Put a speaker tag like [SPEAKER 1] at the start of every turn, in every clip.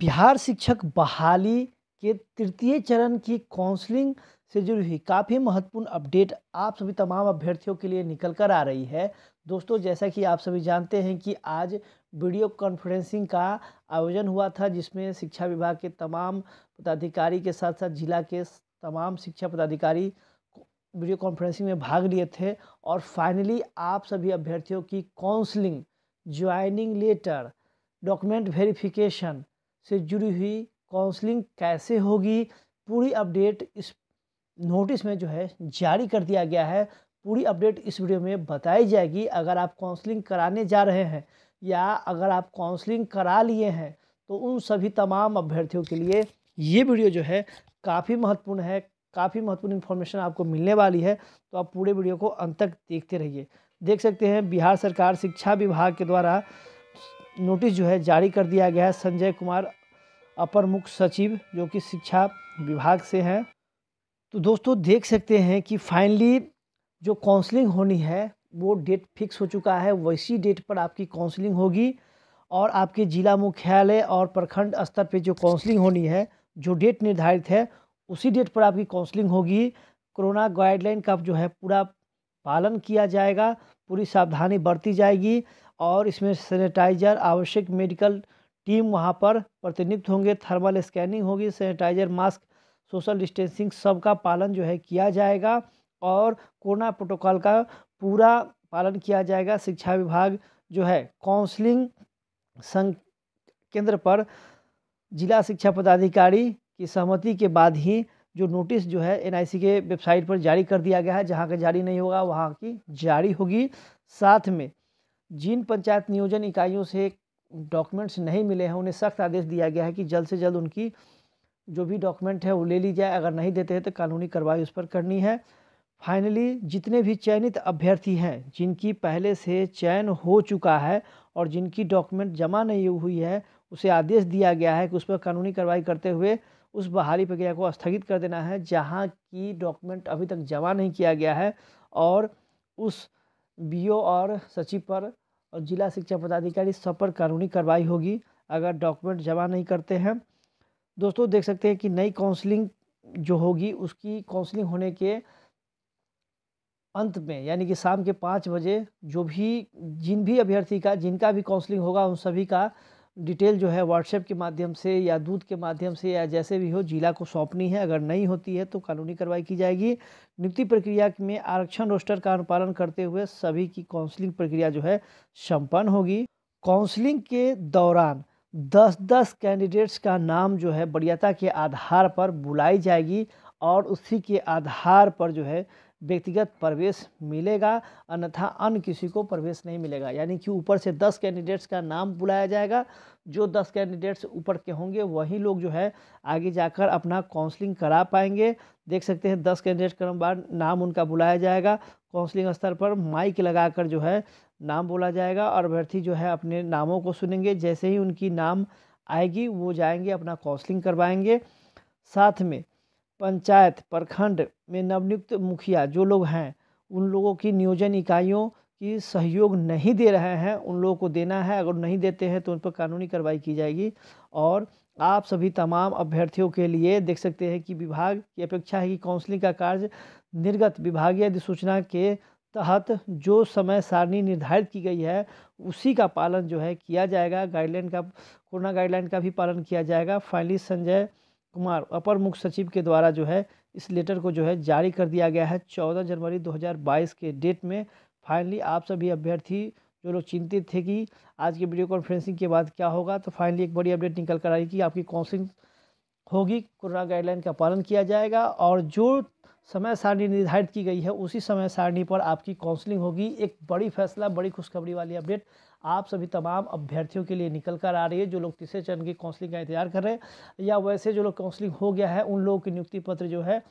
[SPEAKER 1] बिहार शिक्षक बहाली के तृतीय चरण की काउंसलिंग से जुड़ी हुई काफ़ी महत्वपूर्ण अपडेट आप सभी तमाम अभ्यर्थियों के लिए निकल कर आ रही है दोस्तों जैसा कि आप सभी जानते हैं कि आज वीडियो कॉन्फ्रेंसिंग का आयोजन हुआ था जिसमें शिक्षा विभाग के तमाम पदाधिकारी के साथ साथ जिला के तमाम शिक्षा पदाधिकारी वीडियो कॉन्फ्रेंसिंग में भाग लिए थे और फाइनली आप सभी अभ्यर्थियों की counselling joining letter document verification से जुड़ी हुई काउंसलिंग कैसे होगी पूरी अपडेट इस नोटिस में जो है जारी कर दिया गया है पूरी अपडेट इस वीडियो में बताई जाएगी अगर आप काउंसलिंग कराने जा रहे हैं या अगर आप काउंसलिंग करा लिए हैं तो उन सभी तमाम अभ्यर्थियों के लिए ये वीडियो जो है काफ़ी महत्वपूर्ण है काफ़ी महत्वपूर्ण इन्फॉर्मेशन आपको मिलने वाली है तो आप पूरे वीडियो को अंत तक देखते रहिए देख सकते हैं बिहार सरकार शिक्षा विभाग के द्वारा नोटिस जो है जारी कर दिया गया है संजय कुमार अपर मुख्य सचिव जो कि शिक्षा विभाग से हैं तो दोस्तों देख सकते हैं कि फाइनली जो काउंसलिंग होनी है वो डेट फिक्स हो चुका है वैसी डेट पर आपकी काउंसलिंग होगी और आपके जिला मुख्यालय और प्रखंड स्तर पे जो काउंसलिंग होनी है जो डेट निर्धारित है उसी डेट पर आपकी काउंसलिंग होगी कोरोना गाइडलाइन का जो है पूरा पालन किया जाएगा पूरी सावधानी बरती जाएगी और इसमें सैनिटाइज़र आवश्यक मेडिकल टीम वहाँ पर प्रतिनिधित्व होंगे थर्मल स्कैनिंग होगी सैनिटाइज़र मास्क सोशल डिस्टेंसिंग सब का पालन जो है किया जाएगा और कोरोना प्रोटोकॉल का पूरा पालन किया जाएगा शिक्षा विभाग जो है काउंसलिंग संघ केंद्र पर जिला शिक्षा पदाधिकारी की सहमति के बाद ही जो नोटिस जो है एनआईसी के वेबसाइट पर जारी कर दिया गया है जहाँ का जारी नहीं होगा वहाँ की जारी होगी साथ में जिन पंचायत नियोजन इकाइयों से डॉक्यूमेंट्स नहीं मिले हैं उन्हें सख्त आदेश दिया गया है कि जल्द से जल्द उनकी जो भी डॉक्यूमेंट है वो ले ली जाए अगर नहीं देते हैं तो कानूनी कार्रवाई उस पर करनी है फाइनली जितने भी चयनित अभ्यर्थी हैं जिनकी पहले से चयन हो चुका है और जिनकी डॉक्यूमेंट जमा नहीं हुई है उसे आदेश दिया गया है कि उस पर कानूनी कार्रवाई करते हुए उस बहाली प्रक्रिया को स्थगित कर देना है जहाँ की डॉक्यूमेंट अभी तक जमा नहीं किया गया है और उस बीओ और सचिव पर और जिला शिक्षा पदाधिकारी सब पर कानूनी कार्रवाई होगी अगर डॉक्यूमेंट जमा नहीं करते हैं दोस्तों देख सकते हैं कि नई काउंसलिंग जो होगी उसकी काउंसलिंग होने के अंत में यानी कि शाम के पाँच बजे जो भी जिन भी अभ्यर्थी का जिनका भी काउंसलिंग होगा उन सभी का डिटेल जो है व्हाट्सएप के माध्यम से या दूध के माध्यम से या जैसे भी हो जिला को सौंपनी है अगर नहीं होती है तो कानूनी कार्रवाई की जाएगी नियुक्ति प्रक्रिया में आरक्षण रोस्टर का अनुपालन करते हुए सभी की काउंसलिंग प्रक्रिया जो है संपन्न होगी काउंसलिंग के दौरान दस दस कैंडिडेट्स का नाम जो है बढ़ियाता के आधार पर बुलाई जाएगी और उसी के आधार पर जो है व्यक्तिगत प्रवेश मिलेगा अन्यथा अन्य किसी को प्रवेश नहीं मिलेगा यानी कि ऊपर से दस कैंडिडेट्स का नाम बुलाया जाएगा जो दस कैंडिडेट्स ऊपर के होंगे वही लोग जो है आगे जाकर अपना काउंसलिंग करा पाएंगे देख सकते हैं दस कैंडिडेट क्रमवार नाम उनका बुलाया जाएगा काउंसलिंग स्तर पर माइक लगाकर जो है नाम बोला जाएगा और अभ्यर्थी जो है अपने नामों को सुनेंगे जैसे ही उनकी नाम आएगी वो जाएंगे अपना काउंसलिंग करवाएंगे साथ में पंचायत प्रखंड में नवनियुक्त मुखिया जो लोग हैं उन लोगों की नियोजन इकाइयों की सहयोग नहीं दे रहे हैं उन लोगों को देना है अगर नहीं देते हैं तो उन पर कानूनी कार्रवाई की जाएगी और आप सभी तमाम अभ्यर्थियों के लिए देख सकते हैं कि विभाग की अपेक्षा है कि काउंसलिंग का कार्य निर्गत विभागीय अधिसूचना के तहत जो समय सारणी निर्धारित की गई है उसी का पालन जो है किया जाएगा गाइडलाइन का कोरोना गाइडलाइन का भी पालन किया जाएगा फाइनली संजय कुमार अपर मुख्य सचिव के द्वारा जो है इस लेटर को जो है जारी कर दिया गया है चौदह जनवरी 2022 के डेट में फाइनली आप सभी अभ्यर्थी जो लोग चिंतित थे कि आज की वीडियो कॉन्फ्रेंसिंग के बाद क्या होगा तो फाइनली एक बड़ी अपडेट निकल कर आई कि आपकी काउंसिलिंग होगी कोरोना गाइडलाइन का पालन किया जाएगा और जो समय सारणी निर्धारित की गई है उसी समय सारणी पर आपकी काउंसलिंग होगी एक बड़ी फैसला बड़ी खुशखबरी वाली अपडेट आप सभी तमाम अभ्यर्थियों के लिए निकल कर आ रही है जो लोग तीसरे चरण की काउंसलिंग का इंतजार कर रहे हैं या वैसे जो लोग काउंसलिंग हो गया है उन लोगों की नियुक्ति पत्र जो है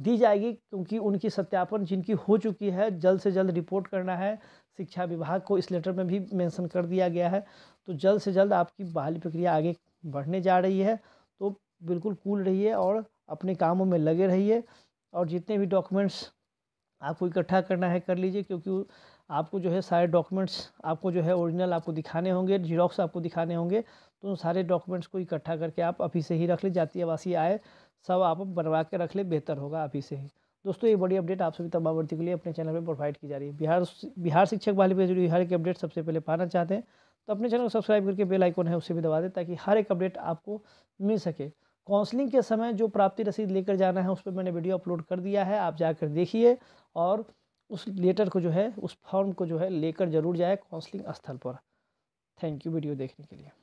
[SPEAKER 1] दी जाएगी क्योंकि उनकी सत्यापन जिनकी हो चुकी है जल्द से जल्द रिपोर्ट करना है शिक्षा विभाग को इस लेटर में भी मेंशन कर दिया गया है तो जल्द से जल्द आपकी बहाली प्रक्रिया आगे बढ़ने जा रही है तो बिल्कुल कूल रहिए और अपने कामों में लगे रहिए और जितने भी डॉक्यूमेंट्स आपको इकट्ठा करना है कर लीजिए क्योंकि आपको जो है सारे डॉक्यूमेंट्स आपको जो है ओरिजिनल आपको दिखाने होंगे जीरोक्स आपको दिखाने होंगे तो उन सारे डॉक्यूमेंट्स को इकट्ठा करके आप अभी से ही रख ले जाती आवासीय आए सब आप बनवा के रख ले बेहतर होगा अभी से ही दोस्तों ये बड़ी अपडेट आप सभी तबावर्ती के लिए अपने चैनल पर प्रोवाइड की जा रही है बिहार बिहार शिक्षक वाले पे जुड़ी हर एक अपडेट सबसे पहले पाना चाहते हैं तो अपने चैनल को सब्सक्राइब करके बेल आइकन है उसे भी दबा दें ताकि हर एक अपडेट आपको मिल सके काउंसलिंग के समय जो प्राप्ति रसीद लेकर जाना है उस पर मैंने वीडियो अपलोड कर दिया है आप जाकर देखिए और उस लेटर को जो है उस फॉर्म को जो है लेकर जरूर जाए काउंसलिंग स्थल पर थैंक यू वीडियो देखने के लिए